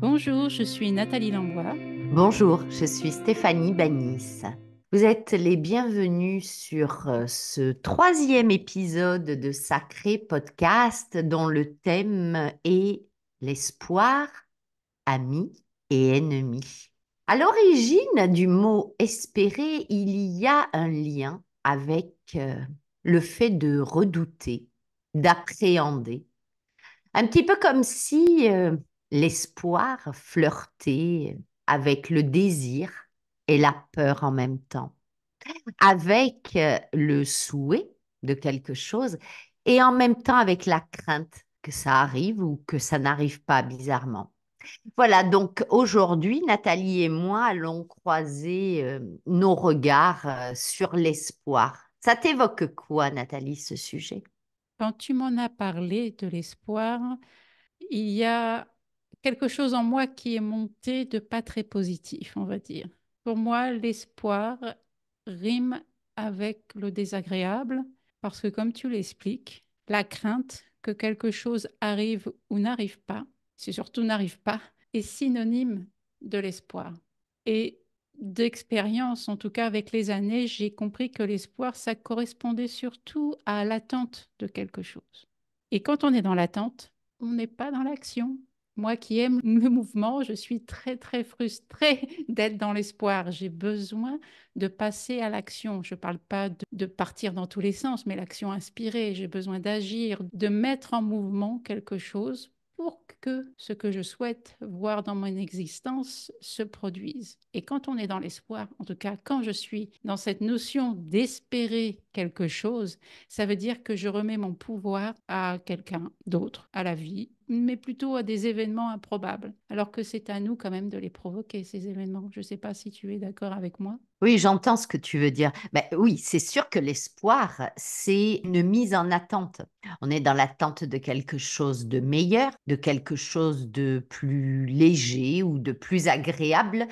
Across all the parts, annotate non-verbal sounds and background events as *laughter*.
Bonjour, je suis Nathalie Lambois. Bonjour, je suis Stéphanie Banis. Vous êtes les bienvenus sur euh, ce troisième épisode de Sacré Podcast dont le thème est l'espoir, ami et ennemi. À l'origine du mot espérer, il y a un lien avec euh, le fait de redouter, d'appréhender. Un petit peu comme si euh, l'espoir flirter avec le désir et la peur en même temps, avec euh, le souhait de quelque chose et en même temps avec la crainte que ça arrive ou que ça n'arrive pas bizarrement. Voilà, donc aujourd'hui, Nathalie et moi allons croiser euh, nos regards euh, sur l'espoir. Ça t'évoque quoi, Nathalie, ce sujet Quand tu m'en as parlé de l'espoir, il y a quelque chose en moi qui est monté de pas très positif, on va dire. Pour moi, l'espoir rime avec le désagréable, parce que comme tu l'expliques, la crainte que quelque chose arrive ou n'arrive pas, c'est surtout n'arrive pas, est synonyme de l'espoir. Et d'expérience, en tout cas avec les années, j'ai compris que l'espoir, ça correspondait surtout à l'attente de quelque chose. Et quand on est dans l'attente, on n'est pas dans l'action, moi qui aime *laughs* le mouvement, je suis très, très frustrée *laughs* d'être dans l'espoir. J'ai besoin de passer à l'action. Je ne parle pas de, partir dans tous les sens, mais l'action inspirée. J'ai besoin d'agir, de mettre en mouvement quelque chose pour que ce que je souhaite voir dans mon existence se produise. Et quand on est dans l'espoir, en tout cas quand je suis dans cette notion d'espérer quelque chose, ça veut dire que je remets mon pouvoir à quelqu'un d'autre, à la vie, mais plutôt à des événements improbables, alors que c'est à nous quand même de les provoquer, ces événements. Je ne sais pas si tu es d'accord avec moi. Oui, j'entends ce que tu veux dire. Ben, oui, c'est sûr que l'espoir, c'est une mise en attente. On est dans l'attente de quelque chose de meilleur, de quelque chose de plus léger ou de plus agréable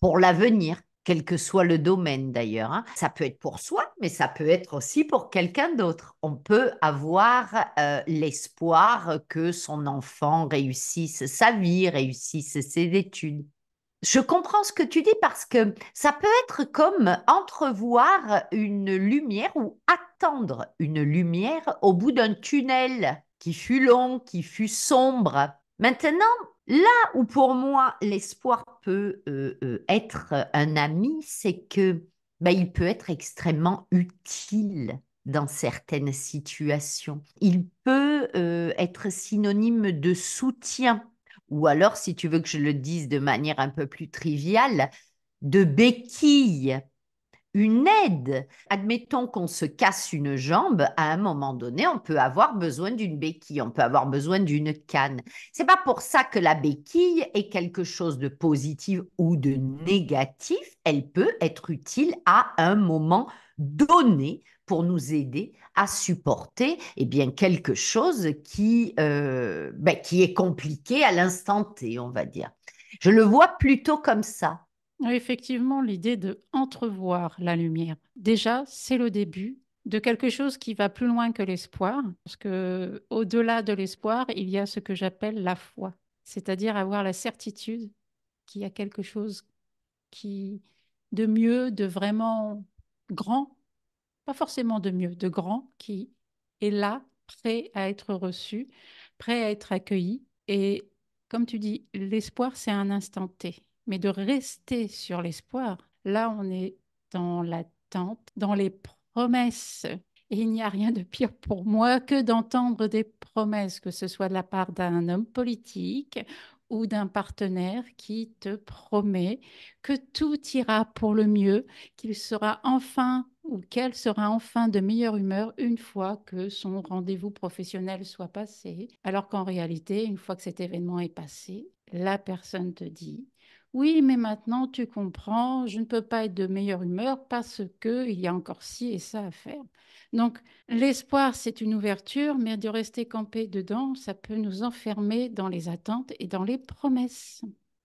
pour l'avenir quel que soit le domaine d'ailleurs. Hein. Ça peut être pour soi, mais ça peut être aussi pour quelqu'un d'autre. On peut avoir euh, l'espoir que son enfant réussisse sa vie, réussisse ses études. Je comprends ce que tu dis parce que ça peut être comme entrevoir une lumière ou attendre une lumière au bout d'un tunnel qui fut long, qui fut sombre. Maintenant, Là où pour moi l'espoir peut euh, euh, être euh, un ami, c'est que bah, il peut être extrêmement utile dans certaines situations. Il peut être synonyme de soutien, ou alors, si tu veux que je le dise de manière un peu plus triviale, de béquille une aide. Admettons qu'on se casse une jambe, à un moment donné, on peut avoir besoin d'une béquille, on peut avoir besoin d'une canne. C'est pas pour ça que la béquille est quelque chose de positif ou de négatif, elle peut être utile à un moment donné pour nous aider à supporter eh bien quelque chose qui, euh, ben, qui est compliqué à l'instant T, on va dire. Je le vois plutôt comme ça. Effectivement, l'idée de entrevoir la lumière, déjà, c'est le début de quelque chose qui va plus loin que l'espoir, parce que au-delà de l'espoir, il y a ce que j'appelle la foi, c'est-à-dire avoir la certitude qu'il y a quelque chose qui de mieux, de vraiment grand, pas forcément de mieux, de grand, qui est là, prêt à être reçu, prêt à être accueilli. Et comme tu dis, l'espoir, c'est un instant T mais de rester sur l'espoir. Là, on est dans l'attente, dans les promesses. Et il n'y a rien de pire pour moi que d'entendre des promesses, que ce soit de la part d'un homme politique ou d'un partenaire qui te promet que tout ira pour le mieux, qu'il sera enfin ou qu'elle sera enfin de meilleure humeur une fois que son rendez-vous professionnel soit passé, alors qu'en réalité, une fois que cet événement est passé, la personne te dit oui, mais maintenant tu comprends, je ne peux pas être de meilleure humeur parce que il y a encore ci et ça à faire. Donc l'espoir, c'est une ouverture, mais de rester campé dedans, ça peut nous enfermer dans les attentes et dans les promesses.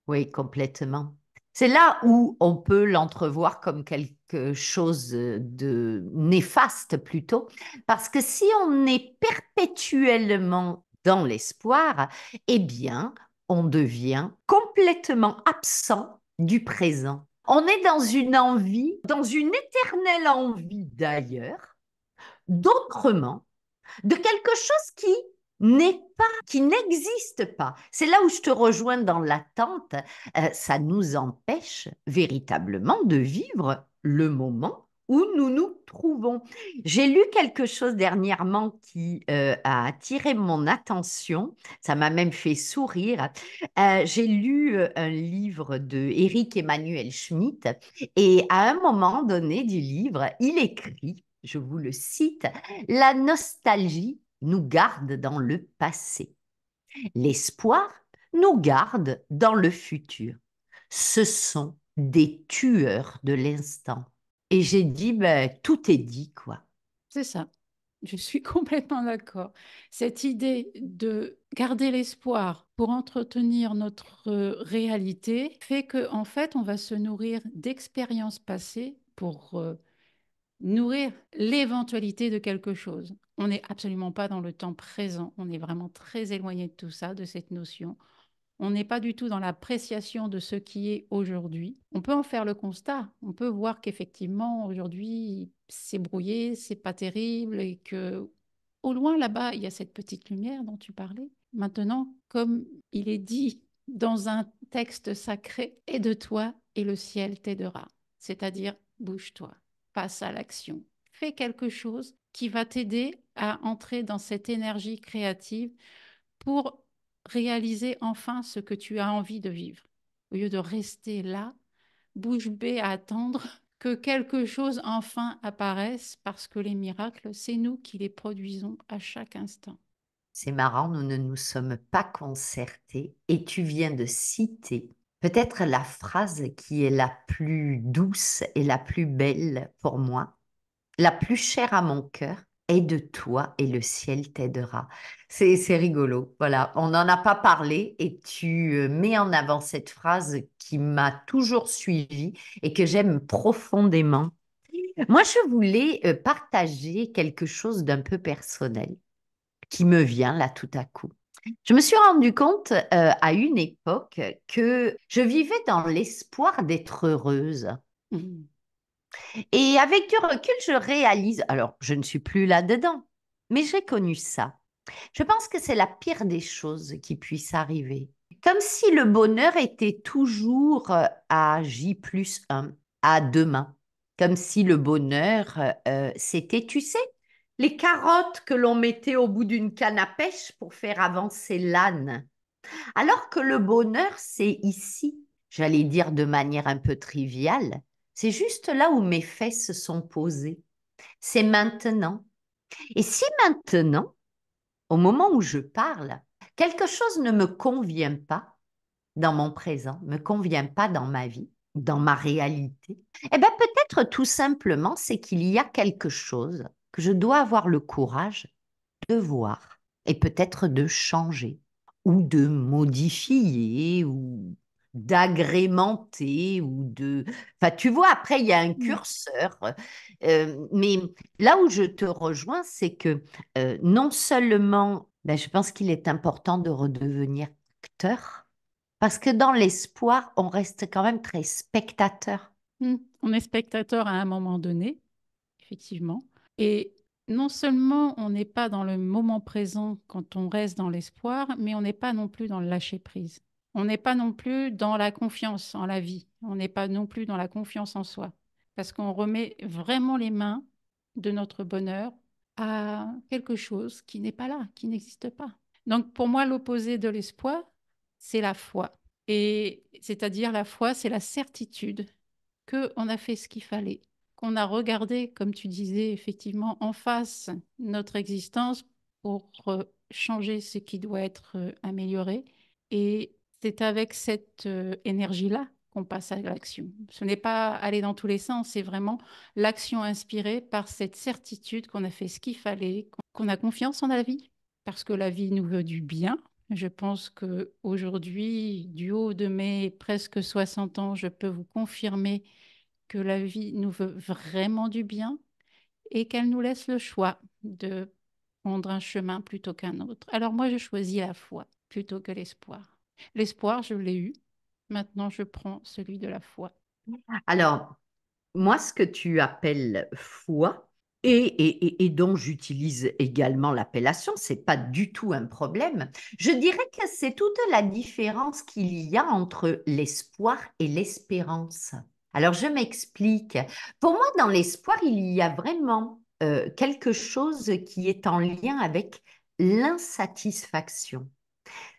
Oui, complètement. C'est là où on peut l'entrevoir comme quelque chose de néfaste plutôt, parce que si on est perpétuellement dans l'espoir, eh bien, on devient complètement absent du présent. On est dans une envie, dans une éternelle envie d'ailleurs, d'autrement, de quelque chose qui n'est pas, qui n'existe pas. C'est là où je te rejoins dans l'attente. Euh, ça nous empêche véritablement de vivre le moment où nous nous trouvons. J'ai lu quelque chose dernièrement qui euh, a attiré mon attention, ça m'a même fait sourire. Euh, j'ai lu euh, un livre de Éric Emmanuel Schmitt et à un moment donné du livre, il écrit, je vous le cite, La nostalgie nous garde dans le passé. L'espoir nous garde dans le futur. Ce sont des tueurs de l'instant. Et j'ai dit, ben, tout est dit, quoi. C'est ça. Je suis *laughs* complètement d'accord. Cette idée de garder l'espoir pour entretenir notre euh, réalité fait que, en fait, on va se nourrir d'expériences passées pour euh, nourrir l'éventualité de quelque chose. On n'est absolument pas dans le temps présent. On est vraiment très éloigné de tout ça, de cette notion. On n'est pas du tout dans l'appréciation de ce qui est aujourd'hui. On peut en faire le constat. On peut voir qu'effectivement, aujourd'hui, c'est brouillé, c'est pas terrible et que au loin là-bas, il y a cette petite lumière dont tu parlais. Maintenant, comme il est dit dans un texte sacré, « toi et le ciel t'aidera. C'est-à-dire, bouge-toi, passe à l'action, fais quelque chose qui va t'aider à entrer dans cette énergie créative pour réaliser enfin ce que tu as envie de vivre, au lieu de rester là, bouche bée à attendre que quelque chose enfin apparaisse, parce que les miracles, c'est nous qui les produisons à chaque instant. C'est marrant, nous ne nous sommes pas concertés et tu viens de citer peut-être la phrase qui est la plus douce et la plus belle pour moi, la plus chère à mon cœur, aide-toi et le ciel t'aidera. C'est, rigolo. Voilà, on n'en a pas parlé et tu euh, mets en avant cette phrase qui m'a toujours suivie et que j'aime profondément. Moi, je voulais euh, partager quelque chose d'un peu personnel qui me vient là tout à coup. Je me suis rendu compte euh, à une époque que je vivais dans l'espoir d'être heureuse. Mmh. Et avec du recul, je réalise, alors je ne suis plus là-dedans, mais j'ai connu ça. Je pense que c'est la pire des choses qui puisse arriver. Comme si le bonheur était toujours euh, à J plus 1, à demain. Comme si le bonheur, euh, c'était, tu sais, les carottes que l'on mettait au bout d'une canne à pêche pour faire avancer l'âne. Alors que le bonheur, c'est ici, j'allais dire de manière un peu triviale, c'est juste là où mes fesses sont posées. C'est maintenant. Et si maintenant, au moment où je parle, quelque chose ne me convient pas dans mon présent, ne me convient pas dans ma vie, dans ma réalité, eh bien peut-être tout simplement c'est qu'il y a quelque chose que je dois avoir le courage de voir et peut-être de changer ou de modifier ou d'agrémenter ou de... Enfin, tu vois, après, il y a un mmh. curseur. Euh, mais là où je te rejoins, c'est que euh, non seulement, ben, je pense qu'il est important de redevenir acteur, parce que dans l'espoir, on reste quand même très spectateur. Mmh. On est spectateur à un moment donné, effectivement. Et non seulement on n'est pas dans le moment présent quand on reste dans l'espoir, mais on n'est pas non plus dans le lâcher-prise on n'est pas non plus dans la confiance en la vie, on n'est pas non plus dans la confiance en soi, parce qu'on remet vraiment les mains de notre bonheur à quelque chose qui n'est pas là, qui n'existe pas. Donc pour moi, l'opposé de l'espoir, c'est la foi. Et c'est-à-dire la foi, c'est la certitude que on a fait ce qu'il fallait, qu'on a regardé, comme tu disais effectivement, en face notre existence pour euh, changer ce qui doit être euh, amélioré et c'est avec cette euh, énergie-là qu'on passe à l'action. Ce n'est pas aller dans tous les sens, c'est vraiment l'action inspirée par cette certitude qu'on a fait ce qu'il fallait, qu'on a confiance en la vie, parce que la vie nous veut du bien. Je pense que aujourd'hui, du haut de mes presque 60 ans, je peux vous confirmer que la vie nous veut vraiment du bien et qu'elle nous laisse le choix de prendre un chemin plutôt qu'un autre. Alors moi, je choisis la foi plutôt que l'espoir. L'espoir, je l'ai eu. Maintenant, je prends celui de la foi. Alors, moi, ce que tu appelles foi, et, dont j'utilise également l'appellation, c'est pas du tout un problème. Je dirais que c'est toute la différence qu'il y a entre l'espoir et l'espérance. Alors, je m'explique. Pour moi, dans l'espoir, il y a vraiment euh, quelque chose qui est en lien avec l'insatisfaction.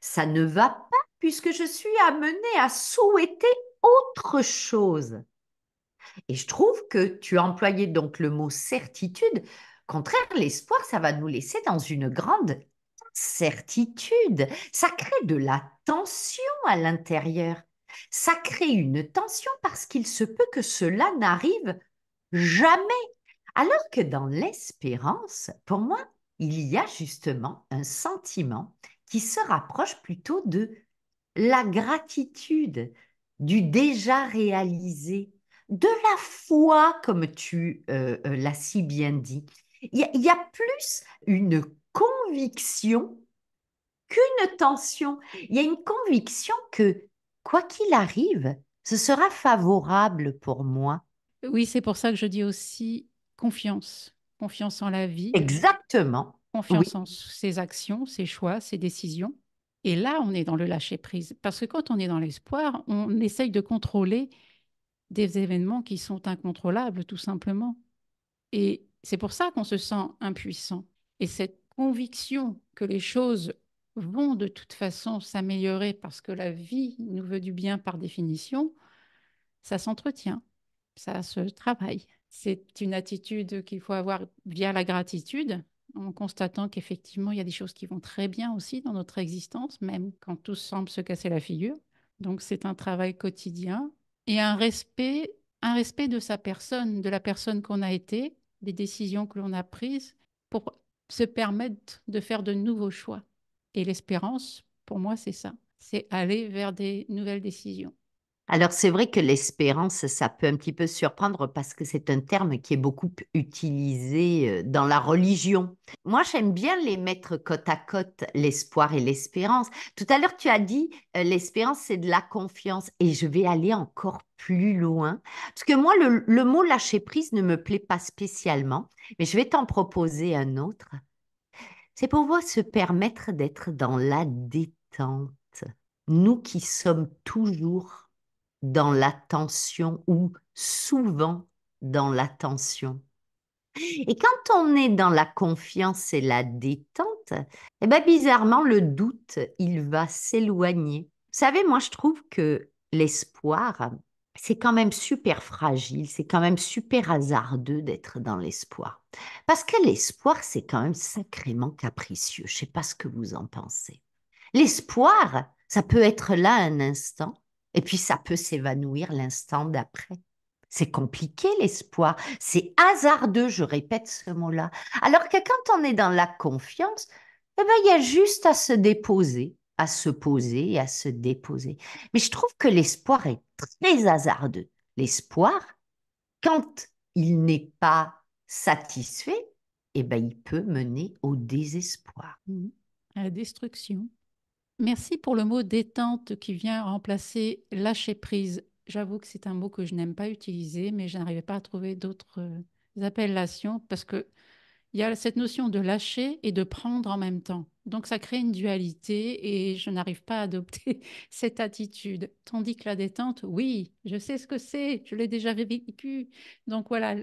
Ça ne va pas puisque je suis amenée à souhaiter autre chose. Et je trouve que tu as employé donc le mot certitude. contraire, l'espoir, ça va nous laisser dans une grande certitude. Ça crée de la tension à l'intérieur. Ça crée une tension parce qu'il se peut que cela n'arrive jamais. Alors que dans l'espérance, pour moi, il y a justement un sentiment qui se rapproche plutôt de la gratitude du déjà réalisé, de la foi, comme tu euh, euh, l'as si bien dit. Il y, a plus une conviction qu'une tension. Il y a une conviction que, quoi qu'il arrive, ce sera favorable pour moi. Oui, c'est pour ça que je dis aussi confiance. Confiance en la vie. Exactement. Confiance en ses actions, ses choix, ses décisions. Et là, on est dans le lâcher-prise. Parce que quand on est dans l'espoir, on essaye de contrôler des événements qui sont incontrôlables, tout simplement. Et c'est pour ça qu'on se sent impuissant. Et cette conviction que les choses vont de toute façon s'améliorer parce que la vie nous veut du bien par définition, ça s'entretient, ça se travaille. C'est une attitude qu'il faut avoir via la gratitude, en constatant qu'effectivement, il y a des choses qui vont très bien aussi dans notre existence, même quand tout semble se casser la figure. Donc, c'est un travail quotidien et un respect, un respect de sa personne, de la personne qu'on a été, des décisions que l'on a prises pour se permettre de faire de nouveaux choix. Et l'espérance, pour moi, c'est ça. C'est aller vers des nouvelles décisions. Alors c'est vrai que l'espérance, ça peut un petit peu surprendre parce que c'est un terme qui est beaucoup utilisé dans la religion. Moi, j'aime bien les mettre côte à côte, l'espoir et l'espérance. Tout à l'heure, tu as dit l'espérance, c'est de la confiance et je vais aller encore plus loin. Parce que moi, le, mot lâcher prise ne me plaît pas spécialement, mais je vais t'en proposer un autre. C'est pour voir se permettre d'être dans la détente. Nous qui sommes toujours dans l'attention ou souvent dans l'attention. Et quand on est dans la confiance et la détente, eh ben, bizarrement, le doute, il va s'éloigner. Vous savez, moi, je trouve que l'espoir, c'est quand même super fragile, c'est quand même super hasardeux d'être dans l'espoir. Parce que l'espoir, c'est quand même sacrément capricieux. Je ne sais pas ce que vous en pensez. L'espoir, ça peut être là un instant, et puis ça peut s'évanouir l'instant d'après. C'est compliqué l'espoir, c'est hasardeux, je répète ce mot-là. Alors que quand on est dans la confiance, eh ben, il y a juste à se déposer, à se poser et à se déposer. Mais je trouve que l'espoir est très hasardeux. L'espoir, quand il n'est pas satisfait, eh ben, il peut mener au désespoir. Mmh. À la destruction. Merci pour le mot détente qui vient remplacer lâcher prise. J'avoue que c'est un mot que je n'aime pas utiliser, mais je n'arrivais pas à trouver d'autres euh, appellations parce que il y a cette notion de lâcher et de prendre en même temps. Donc ça crée une dualité et je n'arrive pas à adopter *laughs* cette attitude. Tandis que la détente, oui, je sais ce que c'est, je l'ai déjà vécu. Donc voilà,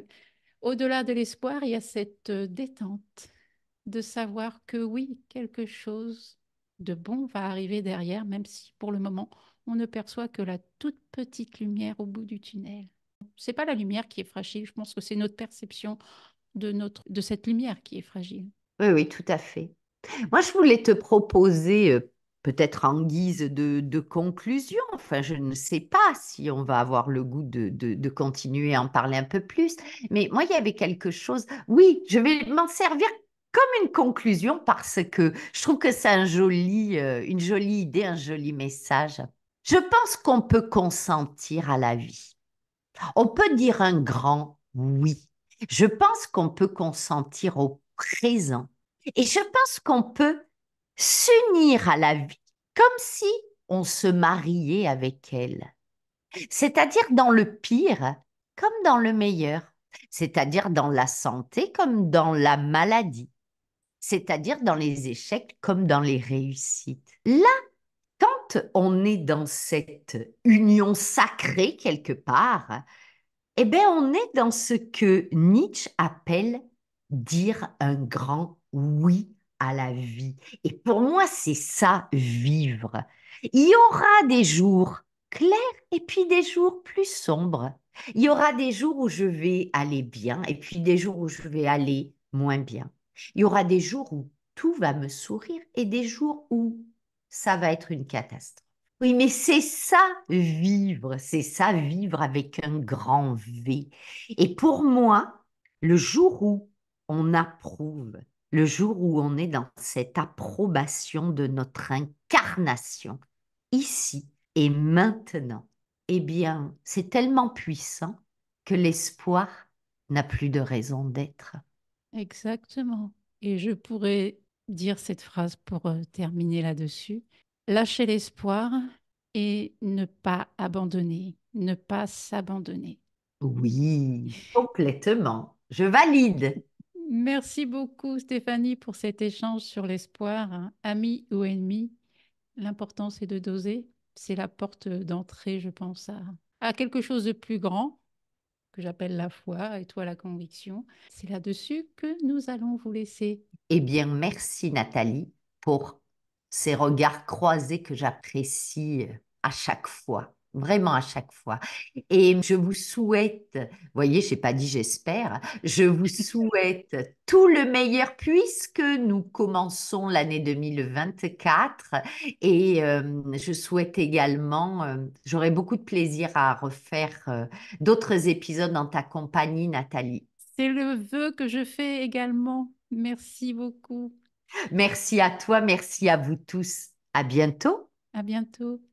au-delà de l'espoir, il y a cette euh, détente de savoir que oui, quelque chose de bon va arriver derrière, même si pour le moment, on ne perçoit que la toute petite lumière au bout du tunnel. C'est pas la lumière qui est fragile, je pense que c'est notre perception de, notre, de cette lumière qui est fragile. Oui, oui, tout à fait. Moi, je voulais te proposer, euh, peut-être en guise de, conclusion, enfin, je ne sais pas si on va avoir le goût de, de, de continuer à en parler un peu plus, mais moi, il y avait quelque chose, oui, je vais m'en servir comme une conclusion parce que je trouve que c'est un joli, euh, une jolie idée, un joli message. Je pense qu'on peut consentir à la vie. On peut dire un grand oui. Je pense qu'on peut consentir au présent. Et je pense qu'on peut s'unir à la vie comme si on se mariait avec elle. C'est-à-dire dans le pire comme dans le meilleur. C'est-à-dire dans la santé comme dans la maladie c'est-à-dire dans les échecs comme dans les réussites. Là, quand on est dans cette union sacrée quelque part, eh bien, on est dans ce que Nietzsche appelle dire un grand oui à la vie. Et pour moi, c'est ça, vivre. Il y aura des jours clairs et puis des jours plus sombres. Il y aura des jours où je vais aller bien et puis des jours où je vais aller moins bien. Il y aura des jours où tout va me sourire et des jours où ça va être une catastrophe. Oui, mais c'est ça vivre, c'est ça vivre avec un grand V. Et pour moi, le jour où on approuve, le jour où on est dans cette approbation de notre incarnation, ici et maintenant, eh bien, c'est tellement puissant que l'espoir n'a plus de raison d'être. Exactement. Et je pourrais dire cette phrase pour euh, terminer là-dessus. Lâcher l'espoir et ne pas abandonner, ne pas s'abandonner. Oui, *laughs* complètement. Je valide. Merci beaucoup Stéphanie pour cet échange sur l'espoir, hein. ami ou ennemi. L'important c'est de doser. C'est la porte d'entrée, je pense, à quelque chose de plus grand que j'appelle la foi et toi la conviction. C'est là-dessus que nous allons vous laisser. Eh bien, merci Nathalie pour ces regards croisés que j'apprécie à chaque fois vraiment à chaque fois. Et je vous souhaite, voyez, j'ai pas dit j'espère, je vous *laughs* souhaite tout le meilleur puisque nous commençons l'année 2024 et euh, je souhaite également, euh, j'aurai beaucoup de plaisir à refaire euh, d'autres épisodes dans ta compagnie, Nathalie. C'est le vœu que je fais également. Merci beaucoup. Merci à toi, merci à vous tous. À bientôt. À bientôt.